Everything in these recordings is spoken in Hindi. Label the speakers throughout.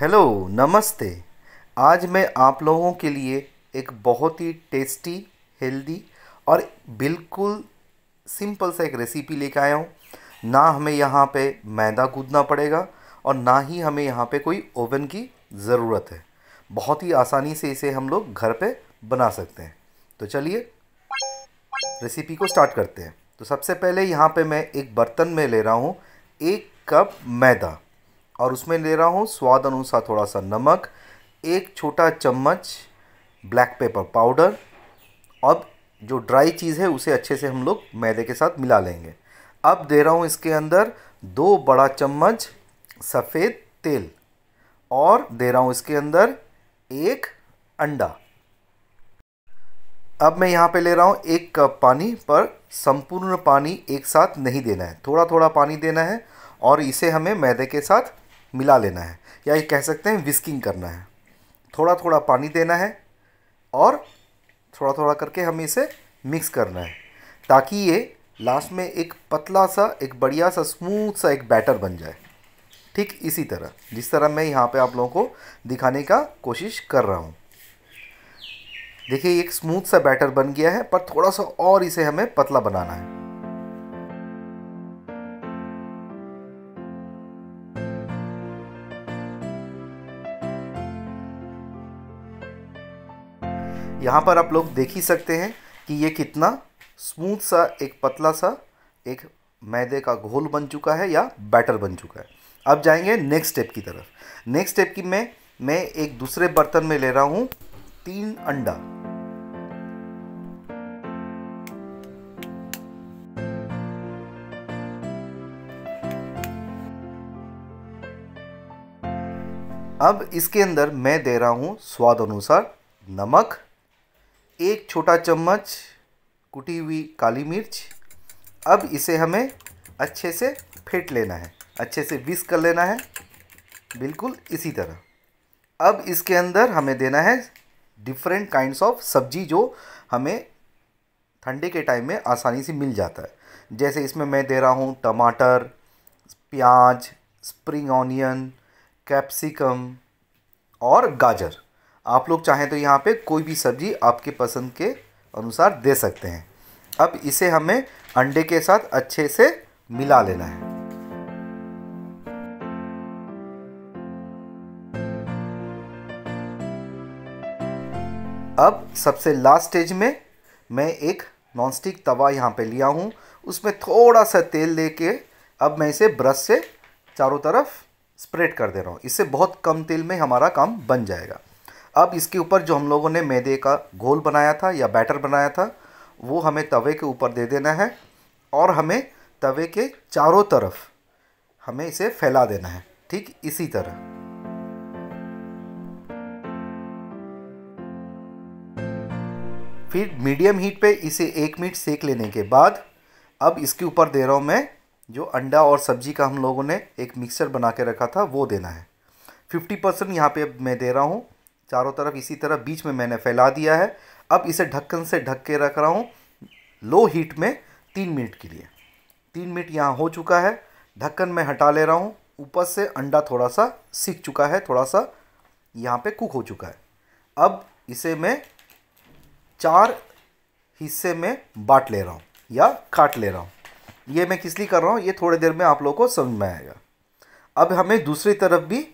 Speaker 1: हेलो नमस्ते आज मैं आप लोगों के लिए एक बहुत ही टेस्टी हेल्दी और बिल्कुल सिंपल सा एक रेसिपी लेकर आया हूँ ना हमें यहाँ पे मैदा कूदना पड़ेगा और ना ही हमें यहाँ पे कोई ओवन की ज़रूरत है बहुत ही आसानी से इसे हम लोग घर पे बना सकते हैं तो चलिए रेसिपी को स्टार्ट करते हैं तो सबसे पहले यहाँ पे मैं एक बर्तन में ले रहा हूँ एक कप मैदा और उसमें ले रहा हूँ स्वाद अनुसार थोड़ा सा नमक एक छोटा चम्मच ब्लैक पेपर पाउडर अब जो ड्राई चीज़ है उसे अच्छे से हम लोग मैदे के साथ मिला लेंगे अब दे रहा हूँ इसके अंदर दो बड़ा चम्मच सफ़ेद तेल और दे रहा हूँ इसके अंदर एक अंडा अब मैं यहाँ पे ले रहा हूँ एक कप पानी पर संपूर्ण पानी एक साथ नहीं देना है थोड़ा थोड़ा पानी देना है और इसे हमें मैदे के साथ मिला लेना है या ये कह सकते हैं विस्किंग करना है थोड़ा थोड़ा पानी देना है और थोड़ा थोड़ा करके हमें इसे मिक्स करना है ताकि ये लास्ट में एक पतला सा एक बढ़िया सा स्मूथ सा एक बैटर बन जाए ठीक इसी तरह जिस तरह मैं यहाँ पे आप लोगों को दिखाने का कोशिश कर रहा हूँ देखिए एक स्मूथ सा बैटर बन गया है पर थोड़ा सा और इसे हमें पतला बनाना है यहाँ पर आप लोग देख ही सकते हैं कि ये कितना स्मूथ सा एक पतला सा एक मैदे का घोल बन चुका है या बैटर बन चुका है अब जाएंगे नेक्स्ट स्टेप की तरफ नेक्स्ट स्टेप की मैं मैं एक दूसरे बर्तन में ले रहा हूँ तीन अंडा अब इसके अंदर मैं दे रहा हूँ स्वाद अनुसार नमक एक छोटा चम्मच कुटी हुई काली मिर्च अब इसे हमें अच्छे से फेंट लेना है अच्छे से विस कर लेना है बिल्कुल इसी तरह अब इसके अंदर हमें देना है डिफरेंट काइंड्स ऑफ सब्जी जो हमें ठंडे के टाइम में आसानी से मिल जाता है जैसे इसमें मैं दे रहा हूँ टमाटर प्याज स्प्रिंग ऑनियन कैप्सिकम और गाजर आप लोग चाहें तो यहाँ पे कोई भी सब्ज़ी आपके पसंद के अनुसार दे सकते हैं अब इसे हमें अंडे के साथ अच्छे से मिला लेना है अब सबसे लास्ट स्टेज में मैं एक नॉनस्टिक तवा यहाँ पे लिया हूँ उसमें थोड़ा सा तेल लेके अब मैं इसे ब्रश से चारों तरफ स्प्रेड कर दे रहा हूँ इससे बहुत कम तेल में हमारा काम बन जाएगा अब इसके ऊपर जो हम लोगों ने मैदे का घोल बनाया था या बैटर बनाया था वो हमें तवे के ऊपर दे देना है और हमें तवे के चारों तरफ हमें इसे फैला देना है ठीक इसी तरह फिर मीडियम हीट पे इसे एक मिनट सेक लेने के बाद अब इसके ऊपर दे रहा हूँ मैं जो अंडा और सब्जी का हम लोगों ने एक मिक्सचर बना के रखा था वो देना है 50 परसेंट यहाँ पर मैं दे रहा हूँ चारों तरफ इसी तरह बीच में मैंने फैला दिया है अब इसे ढक्कन से ढक के रख रहा हूँ लो हीट में तीन मिनट के लिए तीन मिनट यहाँ हो चुका है ढक्कन मैं हटा ले रहा हूँ ऊपर से अंडा थोड़ा सा सीख चुका है थोड़ा सा यहाँ पे कुक हो चुका है अब इसे मैं चार हिस्से में बाट ले रहा हूँ या काट ले रहा हूँ ये मैं किस लिए कर रहा हूँ ये थोड़ी देर में आप लोगों को समझ में आएगा अब हमें दूसरी तरफ भी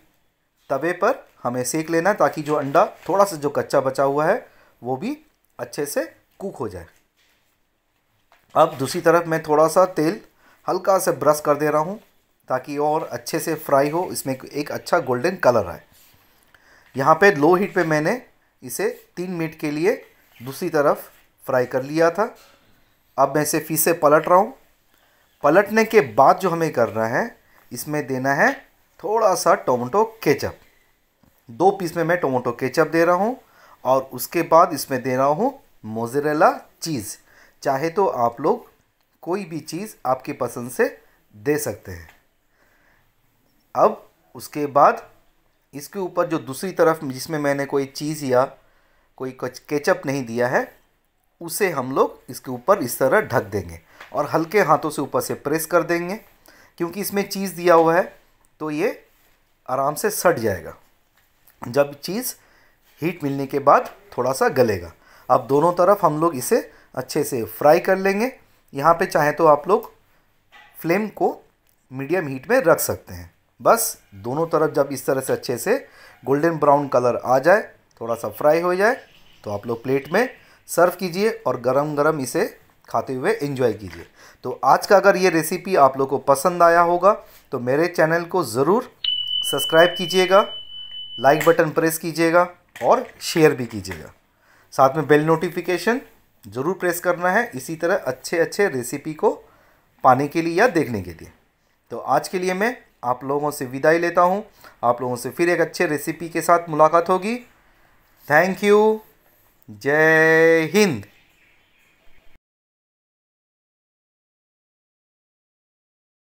Speaker 1: तवे पर हमें सेक लेना है ताकि जो अंडा थोड़ा सा जो कच्चा बचा हुआ है वो भी अच्छे से कुक हो जाए अब दूसरी तरफ मैं थोड़ा सा तेल हल्का से ब्रश कर दे रहा हूँ ताकि और अच्छे से फ्राई हो इसमें एक अच्छा गोल्डन कलर आए यहाँ पे लो हीट पे मैंने इसे तीन मिनट के लिए दूसरी तरफ फ्राई कर लिया था अब मैं इसे फिर से पलट रहा हूँ पलटने के बाद जो हमें करना है इसमें देना है थोड़ा सा टोमेटो केचप दो पीस में मैं टोमेटो केचप दे रहा हूँ और उसके बाद इसमें दे रहा हूँ मोजरेला चीज़ चाहे तो आप लोग कोई भी चीज़ आपकी पसंद से दे सकते हैं अब उसके बाद इसके ऊपर जो दूसरी तरफ जिसमें मैंने कोई चीज़ या कोई केचप नहीं दिया है उसे हम लोग इसके ऊपर इस तरह ढक देंगे और हल्के हाथों से ऊपर से प्रेस कर देंगे क्योंकि इसमें चीज़ दिया हुआ है तो ये आराम से सट जाएगा जब चीज़ हीट मिलने के बाद थोड़ा सा गलेगा अब दोनों तरफ हम लोग इसे अच्छे से फ्राई कर लेंगे यहाँ पे चाहे तो आप लोग फ्लेम को मीडियम हीट में रख सकते हैं बस दोनों तरफ जब इस तरह से अच्छे से गोल्डन ब्राउन कलर आ जाए थोड़ा सा फ्राई हो जाए तो आप लोग प्लेट में सर्व कीजिए और गरम गरम इसे खाते हुए इंजॉय कीजिए तो आज का अगर ये रेसिपी आप लोग को पसंद आया होगा तो मेरे चैनल को ज़रूर सब्सक्राइब कीजिएगा लाइक बटन प्रेस कीजिएगा और शेयर भी कीजिएगा साथ में बेल नोटिफिकेशन ज़रूर प्रेस करना है इसी तरह अच्छे अच्छे रेसिपी को पाने के लिए या देखने के लिए तो आज के लिए मैं आप लोगों से विदाई लेता हूँ आप लोगों से फिर एक अच्छे रेसिपी के साथ मुलाकात होगी थैंक यू जय हिंद